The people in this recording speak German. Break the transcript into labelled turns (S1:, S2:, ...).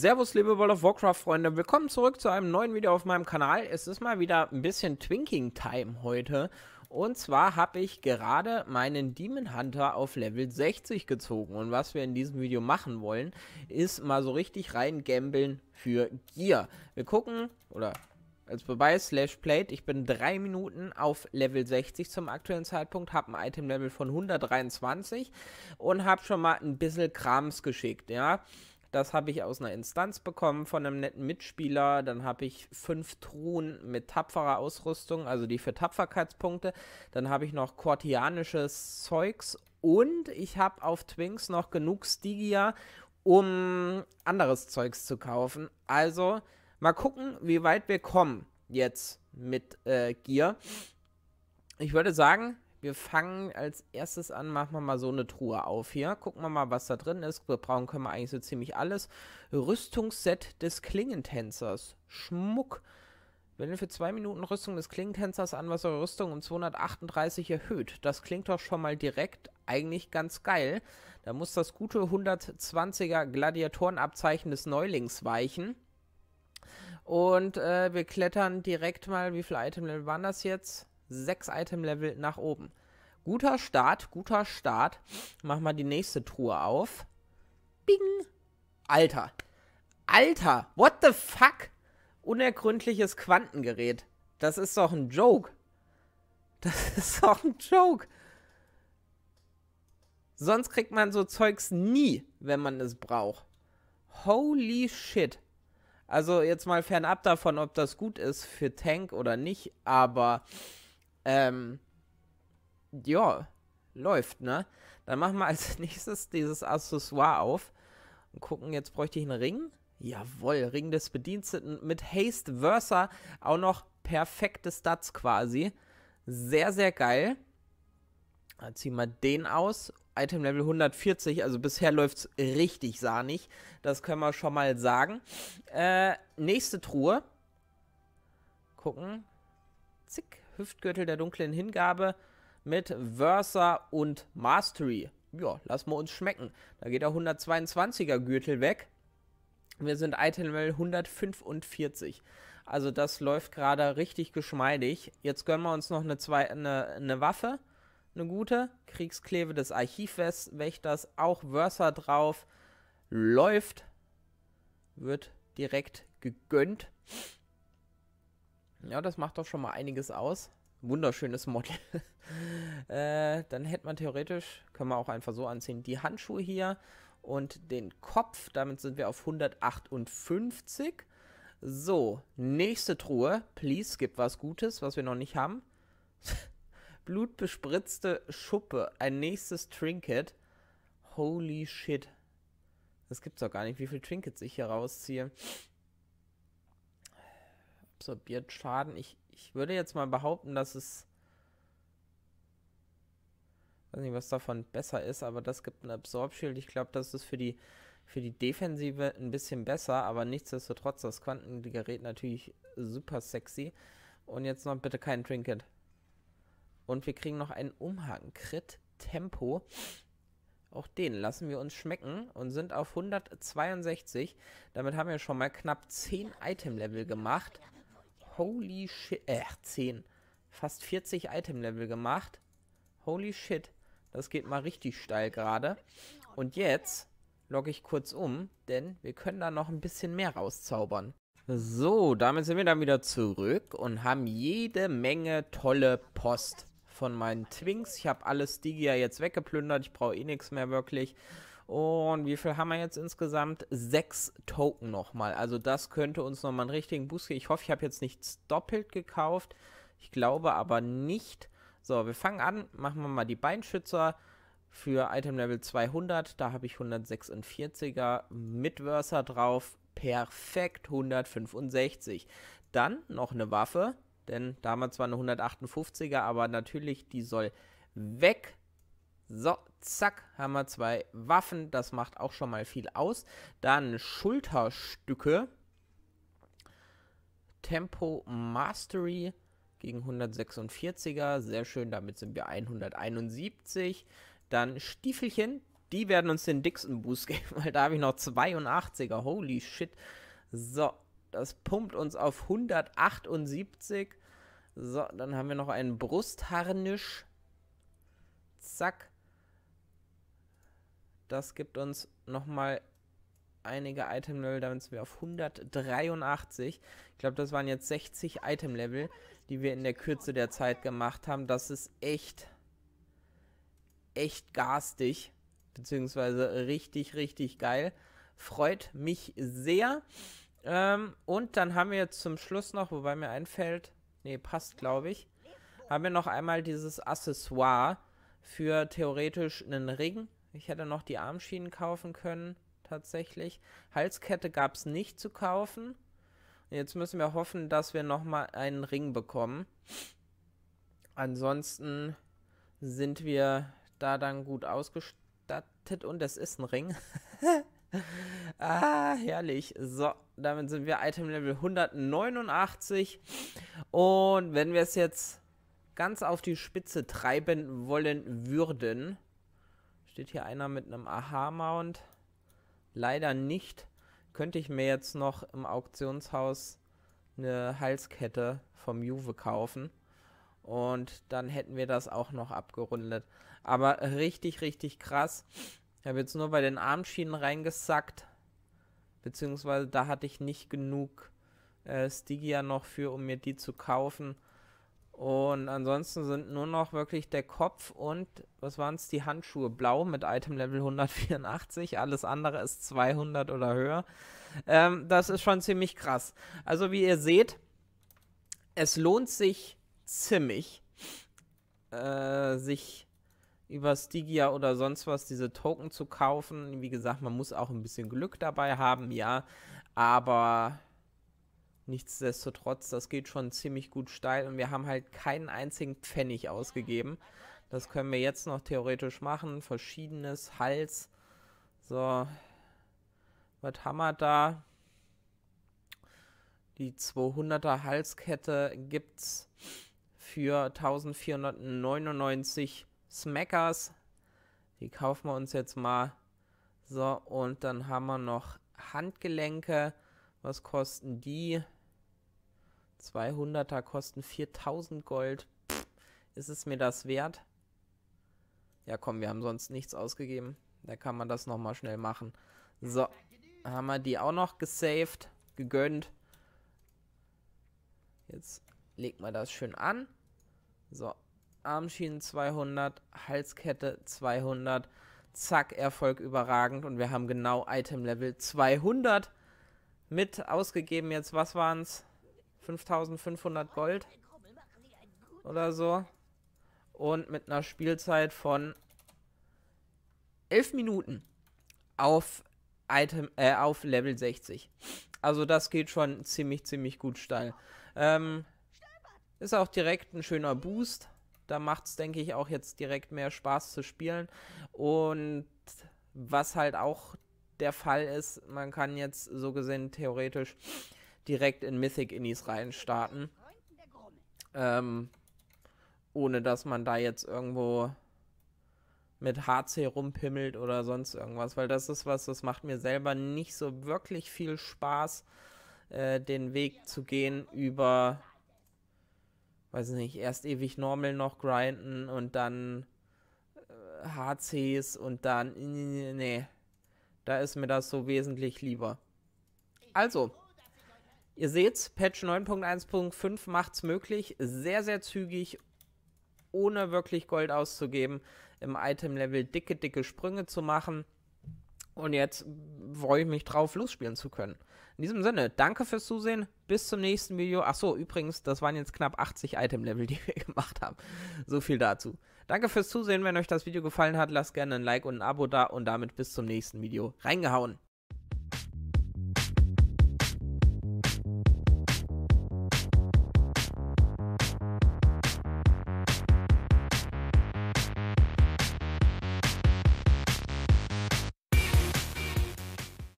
S1: Servus, liebe World of Warcraft-Freunde. Willkommen zurück zu einem neuen Video auf meinem Kanal. Es ist mal wieder ein bisschen Twinking-Time heute. Und zwar habe ich gerade meinen Demon Hunter auf Level 60 gezogen. Und was wir in diesem Video machen wollen, ist mal so richtig rein gambeln für Gear. Wir gucken, oder als Beweis, Slash Plate, ich bin drei Minuten auf Level 60 zum aktuellen Zeitpunkt, habe ein Item-Level von 123 und habe schon mal ein bisschen Krams geschickt, ja. Das habe ich aus einer Instanz bekommen von einem netten Mitspieler. Dann habe ich fünf Truhen mit tapferer Ausrüstung, also die für Tapferkeitspunkte. Dann habe ich noch kortianisches Zeugs und ich habe auf Twinks noch genug Stygia, um anderes Zeugs zu kaufen. Also mal gucken, wie weit wir kommen jetzt mit äh, Gear. Ich würde sagen, wir fangen als erstes an, machen wir mal so eine Truhe auf hier. Gucken wir mal, was da drin ist. Wir brauchen können wir eigentlich so ziemlich alles. Rüstungsset des Klingentänzers. Schmuck. Wenn ihr für zwei Minuten Rüstung des Klingentänzers an, was eure Rüstung um 238 erhöht. Das klingt doch schon mal direkt eigentlich ganz geil. Da muss das gute 120er Gladiatorenabzeichen des Neulings weichen. Und äh, wir klettern direkt mal, wie viele Item waren das jetzt? sechs Item-Level nach oben. Guter Start, guter Start. Mach mal die nächste Truhe auf. Bing! Alter. Alter, what the fuck? Unergründliches Quantengerät. Das ist doch ein Joke. Das ist doch ein Joke. Sonst kriegt man so Zeugs nie, wenn man es braucht. Holy shit. Also jetzt mal fernab davon, ob das gut ist für Tank oder nicht, aber ähm, ja, läuft, ne? Dann machen wir als nächstes dieses Accessoire auf und gucken, jetzt bräuchte ich einen Ring. Jawohl, Ring des Bediensteten mit Haste Versa. Auch noch perfekte Stats quasi. Sehr, sehr geil. Dann ziehen wir den aus. Item Level 140, also bisher läuft es richtig sahnig. Das können wir schon mal sagen. Äh, nächste Truhe. Gucken. Zick. Hüftgürtel der dunklen Hingabe mit Versa und Mastery. Ja, lassen wir uns schmecken. Da geht der 122er Gürtel weg. Wir sind Item-Level 145. Also das läuft gerade richtig geschmeidig. Jetzt gönnen wir uns noch eine, zwei, eine, eine Waffe, eine gute. Kriegskleve des Archivwächters, auch Versa drauf. Läuft, wird direkt gegönnt. Ja, das macht doch schon mal einiges aus. Wunderschönes Model. äh, dann hätte man theoretisch, können wir auch einfach so anziehen, die Handschuhe hier und den Kopf. Damit sind wir auf 158. So, nächste Truhe. Please, gib was Gutes, was wir noch nicht haben. Blutbespritzte Schuppe. Ein nächstes Trinket. Holy shit. Das gibt's doch gar nicht, wie viele Trinkets ich hier rausziehe absorbiert Schaden. Ich, ich würde jetzt mal behaupten, dass es. Weiß nicht, was davon besser ist, aber das gibt ein Absorbschild. Ich glaube, das ist für die, für die Defensive ein bisschen besser, aber nichtsdestotrotz, das Quantengerät natürlich super sexy. Und jetzt noch bitte kein Trinket. Und wir kriegen noch einen Umhang. Crit Tempo. Auch den lassen wir uns schmecken und sind auf 162. Damit haben wir schon mal knapp 10 Item-Level gemacht. Holy shit. Äh, 10. Fast 40 Item-Level gemacht. Holy shit. Das geht mal richtig steil gerade. Und jetzt logge ich kurz um, denn wir können da noch ein bisschen mehr rauszaubern. So, damit sind wir dann wieder zurück und haben jede Menge tolle Post von meinen Twinks. Ich habe alles Digia jetzt weggeplündert. Ich brauche eh nichts mehr wirklich. Und wie viel haben wir jetzt insgesamt? Sechs Token nochmal. Also das könnte uns nochmal einen richtigen Boost geben. Ich hoffe, ich habe jetzt nichts doppelt gekauft. Ich glaube aber nicht. So, wir fangen an. Machen wir mal die Beinschützer für Item Level 200. Da habe ich 146er mit Midverser drauf. Perfekt, 165. Dann noch eine Waffe, denn damals war eine 158er, aber natürlich, die soll weg. So, Zack, haben wir zwei Waffen. Das macht auch schon mal viel aus. Dann Schulterstücke. Tempo Mastery gegen 146er. Sehr schön, damit sind wir 171. Dann Stiefelchen. Die werden uns den dicksten Boost geben, weil da habe ich noch 82er. Holy shit. So, das pumpt uns auf 178. So, dann haben wir noch einen Brustharnisch. Zack. Das gibt uns nochmal einige Item-Level, damit sind wir auf 183. Ich glaube, das waren jetzt 60 Item-Level, die wir in der Kürze der Zeit gemacht haben. Das ist echt, echt garstig, beziehungsweise richtig, richtig geil. Freut mich sehr. Ähm, und dann haben wir jetzt zum Schluss noch, wobei mir einfällt, nee, passt, glaube ich, haben wir noch einmal dieses Accessoire für theoretisch einen Ring ich hätte noch die Armschienen kaufen können, tatsächlich. Halskette gab es nicht zu kaufen. Jetzt müssen wir hoffen, dass wir nochmal einen Ring bekommen. Ansonsten sind wir da dann gut ausgestattet und es ist ein Ring. ah, herrlich. So, damit sind wir Item Level 189. Und wenn wir es jetzt ganz auf die Spitze treiben wollen würden, Steht hier einer mit einem Aha-Mount? Leider nicht. Könnte ich mir jetzt noch im Auktionshaus eine Halskette vom Juve kaufen. Und dann hätten wir das auch noch abgerundet. Aber richtig, richtig krass. Ich habe jetzt nur bei den Armschienen reingesackt. Beziehungsweise da hatte ich nicht genug äh, Stigia noch für, um mir die zu kaufen. Und ansonsten sind nur noch wirklich der Kopf und, was waren es, die Handschuhe blau mit Item Level 184. Alles andere ist 200 oder höher. Ähm, das ist schon ziemlich krass. Also wie ihr seht, es lohnt sich ziemlich, äh, sich über Stigia oder sonst was diese Token zu kaufen. Wie gesagt, man muss auch ein bisschen Glück dabei haben, ja. Aber Nichtsdestotrotz, das geht schon ziemlich gut steil und wir haben halt keinen einzigen Pfennig ausgegeben. Das können wir jetzt noch theoretisch machen. Verschiedenes, Hals. So. Was haben wir da? Die 200er Halskette gibt es für 1499 Smackers. Die kaufen wir uns jetzt mal. So, und dann haben wir noch Handgelenke. Was kosten die? 200er kosten 4000 Gold. Ist es mir das wert? Ja, komm, wir haben sonst nichts ausgegeben. Da kann man das nochmal schnell machen. So, haben wir die auch noch gesaved, gegönnt. Jetzt legt man das schön an. So, Armschienen 200, Halskette 200. Zack, Erfolg überragend. Und wir haben genau Item Level 200 mit ausgegeben jetzt. Was waren es? 5500 Gold oder so. Und mit einer Spielzeit von 11 Minuten auf, Item, äh, auf Level 60. Also das geht schon ziemlich, ziemlich gut steil. Ähm, ist auch direkt ein schöner Boost. Da macht es, denke ich, auch jetzt direkt mehr Spaß zu spielen. Und was halt auch der Fall ist, man kann jetzt so gesehen theoretisch direkt in Mythic Innis reinstarten. Ähm, ohne dass man da jetzt irgendwo mit HC rumpimmelt oder sonst irgendwas, weil das ist was, das macht mir selber nicht so wirklich viel Spaß, äh, den Weg zu gehen über, weiß nicht, erst ewig normal noch grinden und dann äh, HCs und dann, nee, da ist mir das so wesentlich lieber. Also, Ihr seht's, Patch 9.1.5 macht es möglich, sehr, sehr zügig, ohne wirklich Gold auszugeben, im Item-Level dicke, dicke Sprünge zu machen. Und jetzt freue ich mich drauf, losspielen zu können. In diesem Sinne, danke fürs Zusehen. Bis zum nächsten Video. Achso, übrigens, das waren jetzt knapp 80 Item-Level, die wir gemacht haben. So viel dazu. Danke fürs Zusehen. Wenn euch das Video gefallen hat, lasst gerne ein Like und ein Abo da. Und damit bis zum nächsten Video. Reingehauen.